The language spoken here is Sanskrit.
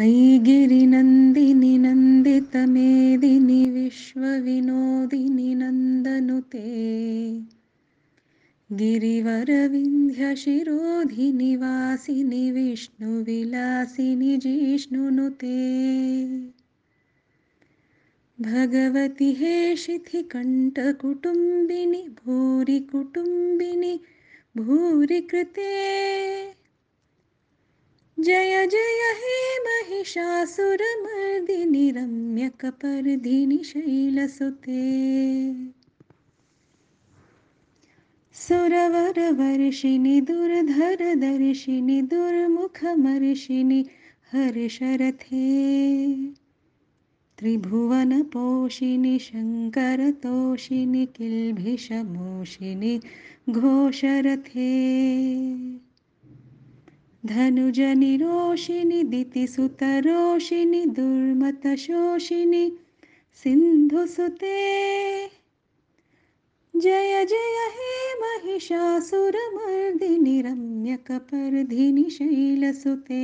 ऐगिरिनन्दिनि नन्दितमेदिनि विश्वविनोदिनि नन्दनुते गिरिवरविन्ध्यशिरोधिनिवासिनि विष्णुविलासिनि जिष्णुनुते भगवति हे शिथिकण्ठकुटुम्बिनि भूरिकुटुम्बिनि भूरिकृते जय जय हेम सुरमर्दिनि रम्यकपर्धिनि शैलसुते सुरवरवर्षिणि दुर्धर दुर्मुखमर्षिणि हर्षरथे त्रिभुवनपोषिणि शङ्करतोषिणि किल्भिषमोषिणि घोषरथे धनुजनिरोषिणि दितिसुतरोषिणि दुर्मतशोषिणि सिन्धुसुते जय जय हे महिषासुरमर्दिनि रम्य शैलसुते